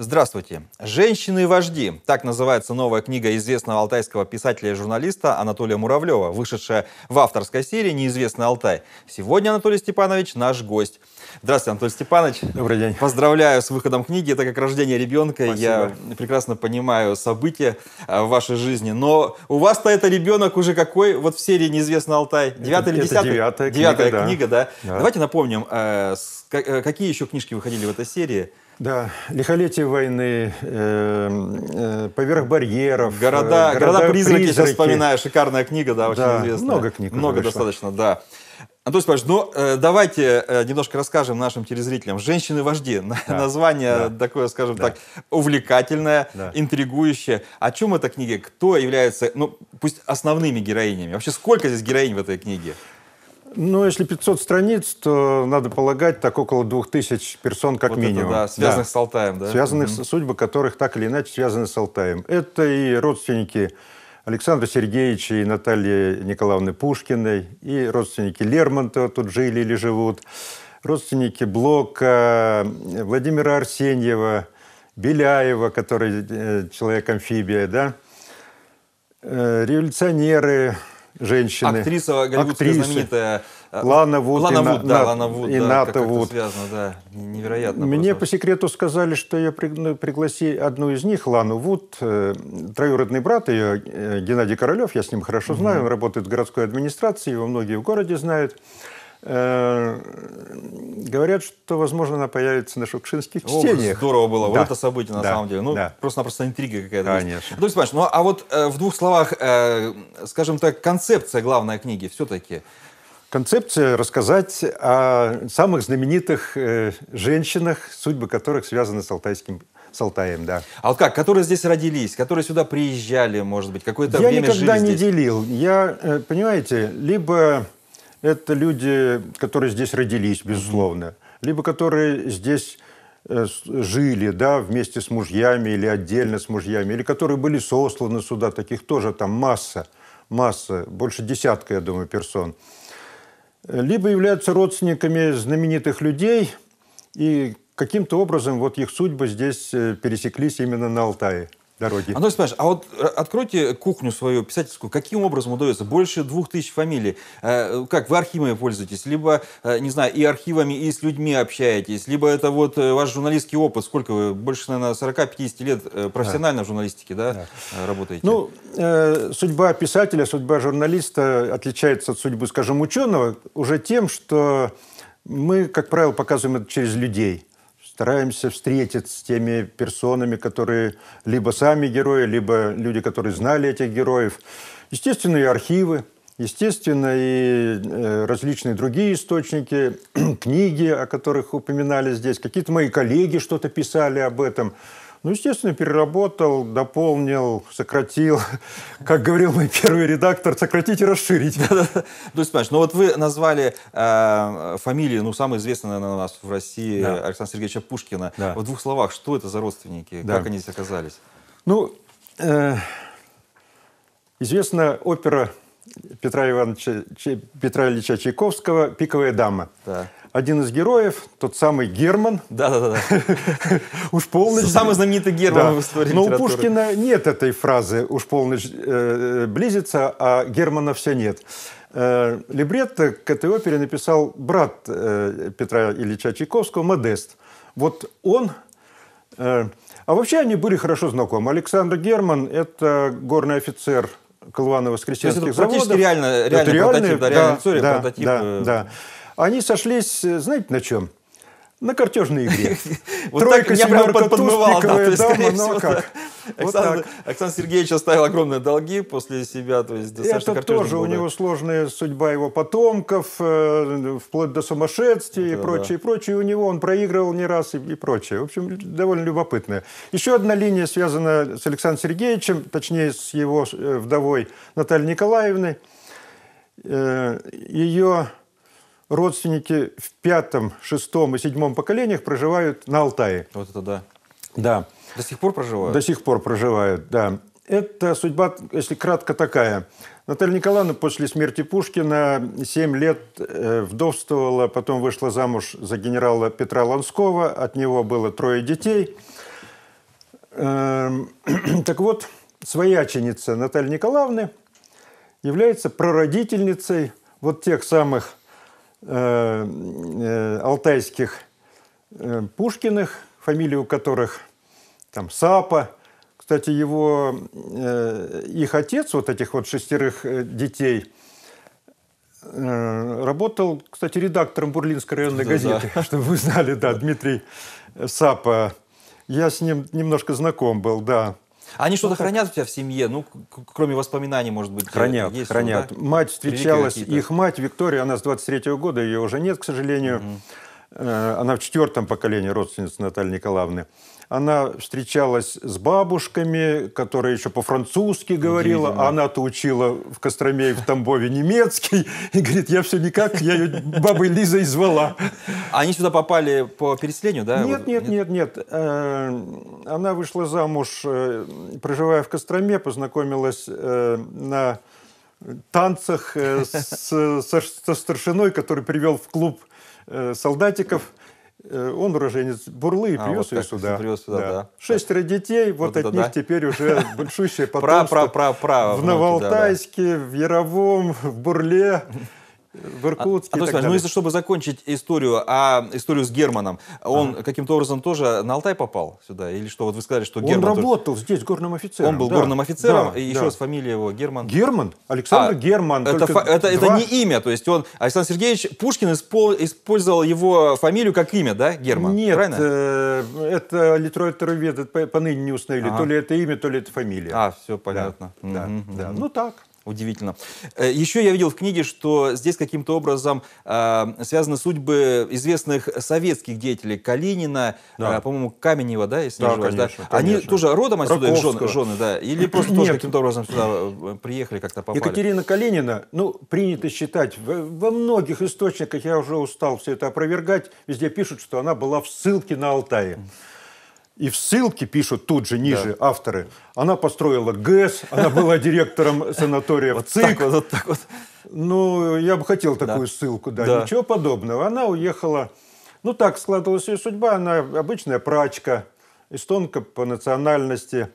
Здравствуйте. «Женщины-вожди» – так называется новая книга известного алтайского писателя и журналиста Анатолия Муравлева, вышедшая в авторской серии «Неизвестный Алтай». Сегодня Анатолий Степанович наш гость. Здравствуйте, Анатолий Степанович. Добрый день. Поздравляю с выходом книги. Это как рождение ребенка. Спасибо. Я прекрасно понимаю события э, в вашей жизни. Но у вас-то это ребенок уже какой? Вот в серии «Неизвестный Алтай». Девятая или десятая? девятая книга, девятая да. книга да. да. Давайте напомним, э, э, какие еще книжки выходили в этой серии? Да, лихолетие войны, э, э, поверх барьеров. Города, э, города призраки, призраки. сейчас вспоминаю, шикарная книга, да, очень да, известная. Много книг. Много вышло. достаточно, да. Антон Павлович, ну э, давайте э, немножко расскажем нашим телезрителям. «Женщины-вожди» да, название да, такое, скажем да. так, увлекательное, да. интригующее. О чем эта книга? Кто является, ну пусть основными героинями? Вообще сколько здесь героинь в этой книге? Ну, если 500 страниц, то, надо полагать, так около 2000 персон как вот минимум. Это, да, связанных да. с Алтаем, да? Связанных, mm-hmm. судьбы которых так или иначе связаны с Алтаем. Это и родственники Александра Сергеевича и Натальи Николаевны Пушкиной, и родственники Лермонтова тут жили или живут, родственники Блока, Владимира Арсеньева, Беляева, который э, человек-амфибия, да, э, революционеры, женщины. Актриса голливудская актрисы. знаменитая. Э, Лана Вуд, Лана и, Вуд, да, Лана Вуд, и да, Ната Вуд. связано, да, невероятно. Мне просто. по секрету сказали, что я ну, пригласи одну из них, Лану Вуд, э, троюродный брат ее, э, Геннадий Королев, я с ним хорошо знаю, угу. он работает в городской администрации, его многие в городе знают. Э, говорят, что, возможно, она появится на шукшинских чтениях. здорово было. Да. Вот это событие, на да. самом деле. Ну, да. просто-напросто интрига какая-то. Конечно. Есть. Ну, Павлович, ну, а вот э, в двух словах, э, скажем так, концепция главной книги все-таки. Концепция рассказать о самых знаменитых э, женщинах, судьбы которых связаны с Алтайским с Алтаем, да. А вот как? Которые здесь родились, которые сюда приезжали, может быть, какое-то время жили Я никогда не здесь? делил. Я, э, понимаете, либо это люди, которые здесь родились, безусловно, либо которые здесь э, жили, да, вместе с мужьями или отдельно с мужьями, или которые были сосланы сюда, таких тоже там масса, масса, больше десятка, я думаю, персон. Либо являются родственниками знаменитых людей, и каким-то образом вот их судьбы здесь э, пересеклись именно на Алтае дороги. Андрей Спаш, а вот э, откройте кухню свою писательскую. Каким образом удается? Больше двух тысяч фамилий. Э, как, вы архивами пользуетесь? Либо, э, не знаю, и архивами, и с людьми общаетесь? Либо это вот ваш журналистский опыт? Сколько вы? Больше, наверное, 40-50 лет профессионально да. в журналистике да, да. работаете? Ну, э, судьба писателя, судьба журналиста отличается от судьбы, скажем, ученого уже тем, что мы, как правило, показываем это через людей – стараемся встретиться с теми персонами, которые либо сами герои, либо люди, которые знали этих героев. Естественно, и архивы, естественно, и э, различные другие источники, книги, о которых упоминали здесь, какие-то мои коллеги что-то писали об этом. Ну, естественно, переработал, дополнил, сократил. Как говорил мой первый редактор, сократить и расширить. То есть, понимаешь, ну вот вы назвали э, фамилии, ну, самый известный, наверное, у нас в России, Александра Сергеевича Пушкина. В двух словах, что это за родственники? Как они здесь оказались? Ну, э, известная опера Петра Ивановича Че, Петра Ильича Чайковского «Пиковая дама». Да. Один из героев, тот самый Герман. Да-да-да. Уж полночь... Самый знаменитый Герман да. в истории Но у Пушкина нет этой фразы «Уж полночь э, близится, а Германа все нет». Э, либретто к этой опере написал брат э, Петра Ильича Чайковского, Модест. Вот он... а вообще они были хорошо знакомы. Александр Герман – это горный офицер – Колываново-Воскресенских заводов. Это реально, реально это реальные, прототип, да, реальная да, история, да, прототип. Да, э, да. Они сошлись, э, знаете, на чем? На картежной игре. Тройка, семерка, туз, пиковая дама, ну а как? Александр, Александр Сергеевич оставил огромные долги после себя. То есть достаточно Это тоже годы. у него сложная судьба его потомков, э, вплоть до сумасшествия да, и прочее, да. и прочее. У него он проигрывал не раз и, и прочее. В общем, довольно любопытно. Еще одна линия связана с Александром Сергеевичем, точнее, с его э, вдовой Натальей Николаевной. Э, ее родственники в пятом, шестом и седьмом поколениях проживают на Алтае. Вот это да. Да. До сих пор проживают? До сих пор проживают, да. Это судьба, если кратко, такая. Наталья Николаевна после смерти Пушкина 7 лет э, вдовствовала, потом вышла замуж за генерала Петра Ланского, от него было трое детей. Эм, так вот, свояченица Натальи Николаевны является прародительницей вот тех самых э, э, алтайских Пушкиных, фамилию у которых – там Сапа. Кстати, его, э, их отец, вот этих вот шестерых э, детей, э, работал, кстати, редактором Бурлинской районной да, газеты, да. чтобы вы знали, да, Дмитрий Сапа. Я с ним немножко знаком был, да. Они что-то ну, хранят у тебя в семье, ну, кроме воспоминаний, может быть? Хранят, есть, хранят. Ну, да? Мать встречалась, их мать Виктория, она с 23 -го года, ее уже нет, к сожалению. Угу. Э, она в четвертом поколении родственница Натальи Николаевны, она встречалась с бабушками, которые еще по-французски говорила, а она-то учила в Костроме и в Тамбове немецкий, и говорит, я все никак, я ее бабой Лизой звала. А они сюда попали по переселению, да? Нет, нет, нет, нет. Э, она вышла замуж, э, проживая в Костроме, познакомилась на танцах со старшиной, который привел в клуб Э, солдатиков. Э, он уроженец Бурлы и а, вот ее сюда. привез сюда. Да. Да. Шестеро детей, вот, вот от них да? теперь уже большущее потомство. Пра, пра, пра, пра, в Новолтайске, в Яровом, в Бурле, в Иркутске. А, а, и ну, если чтобы закончить историю, а историю с Германом, он а. каким-то образом тоже на Алтай попал сюда? Или что, вот вы сказали, что Герман... Он работал тоже... здесь горным офицером. Он был да. горным офицером, да, и да. еще раз фамилия его Герман. Герман? Александр а, Герман. Это, фа- это, это не имя, то есть он... Александр Сергеевич Пушкин испол... использовал его фамилию как имя, да, Герман? Нет, Правильно? Э, это литературоведы поныне не установили, ага. то ли это имя, то ли это фамилия. А, все понятно. Да, да, да. Ну так. Удивительно. Э, Еще я видел в книге, что здесь каким-то образом э, связаны судьбы известных советских деятелей Калинина, да. э, по-моему, Каменева, да, если да, не ошибаюсь. да? Они тоже родом отсюда, их жены, жены, да? Или просто тоже каким-то образом сюда э, приехали, как-то попали? Екатерина Калинина, ну, принято считать, во многих источниках, я уже устал все это опровергать, везде пишут, что она была в ссылке на Алтае и в ссылке пишут тут же ниже да. авторы. Она построила ГЭС, она была директором санатория в ЦИК. Вот так вот. Ну, я бы хотел такую ссылку, да. Ничего подобного. Она уехала... Ну, так складывалась ее судьба. Она обычная прачка, эстонка по национальности,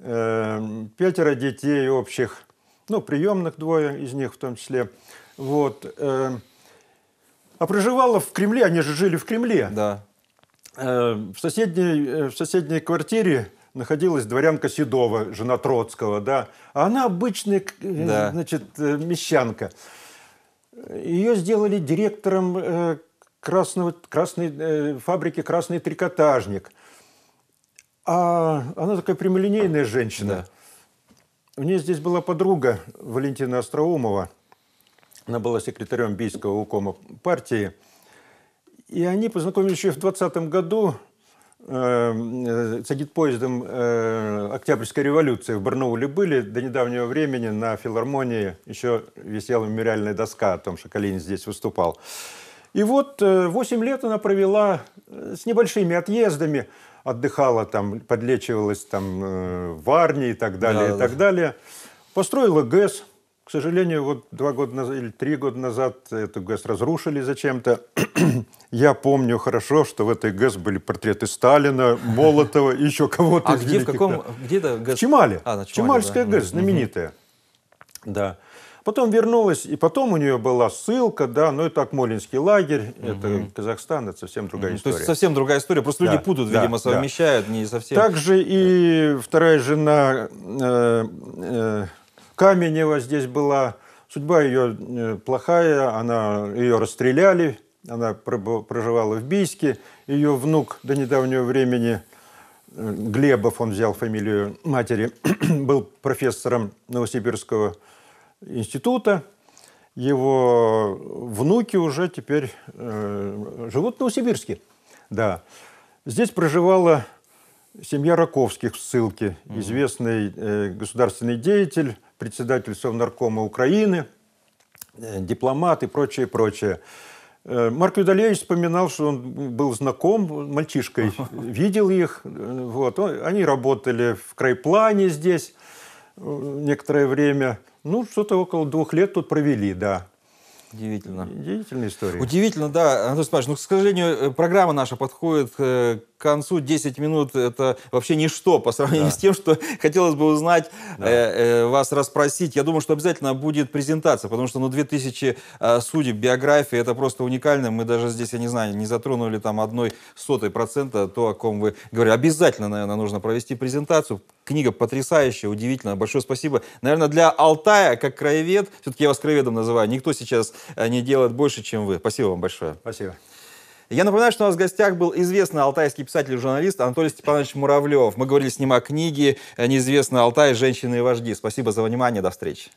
эм, пятеро детей общих, ну, приемных двое из них в том числе. Вот. Эм. А проживала в Кремле, они же жили в Кремле. Да. Э, в соседней, э, в соседней квартире находилась дворянка Седова, жена Троцкого, да, а она обычная, э, да. значит, мещанка. Ее сделали директором красного, красной фабрики «Красный трикотажник». А она такая прямолинейная женщина. Да. У нее здесь была подруга Валентина Остроумова. Она была секретарем Бийского укома партии – и они познакомились еще в 20 году эм, э, с агитпоездом э, Октябрьской революции. В Барнауле были до недавнего времени на филармонии еще висела мемориальная доска о том, что Калинин здесь выступал. И вот 8 э, лет она провела э, с небольшими отъездами, отдыхала там, подлечивалась там э, в Арне и так далее, да, и так да. далее. Построила ГЭС, к сожалению, вот два года назад или три года назад эту ГЭС разрушили зачем-то. Я помню хорошо, что в этой ГЭС были портреты Сталина, Молотова и еще кого-то. А где, в каком, где это ГЭС? В Чемале. А, на Чемале Чемальская да. ГЭС, знаменитая. Угу. Да. Потом вернулась, и потом у нее была ссылка, да, но ну, это Акмолинский лагерь, угу. это Казахстан, это совсем другая угу. история. То есть совсем другая история, просто да, люди путают, да, видимо, совмещают, да. не совсем. Также и вторая жена э, э, Каменева здесь была. Судьба ее э, плохая, она, ее расстреляли, она проживала в Бийске. Ее внук до недавнего времени, э, Глебов, он взял фамилию матери, был профессором Новосибирского института. Его внуки уже теперь э, живут в Новосибирске. Да. Здесь проживала семья Раковских в ссылке, известный э, государственный деятель, председатель Совнаркома Украины, э, дипломат и прочее, прочее. Э, Марк Юдалевич вспоминал, что он был знаком мальчишкой, видел их. Э, вот. Они работали в крайплане здесь некоторое время. Ну, что-то около двух лет тут провели, да. Удивительно. Удивительная история. Удивительно, да. Антон Степанович, ну, к сожалению, программа наша подходит к концу 10 минут это вообще ничто по сравнению да. с тем, что хотелось бы узнать, да. э, э, вас расспросить. Я думаю, что обязательно будет презентация, потому что ну, 2000 э, судеб, биографии, это просто уникально. Мы даже здесь, я не знаю, не затронули там одной сотой процента то, о ком вы говорили. Обязательно, наверное, нужно провести презентацию. Книга потрясающая, удивительная. Большое спасибо. Наверное, для Алтая, как краевед, все-таки я вас краеведом называю, никто сейчас э, не делает больше, чем вы. Спасибо вам большое. Спасибо. Я напоминаю, что у нас в гостях был известный алтайский писатель и журналист Анатолий Степанович Муравлев. Мы говорили с ним о книге «Неизвестный Алтай. Женщины и вожди». Спасибо за внимание. До встречи.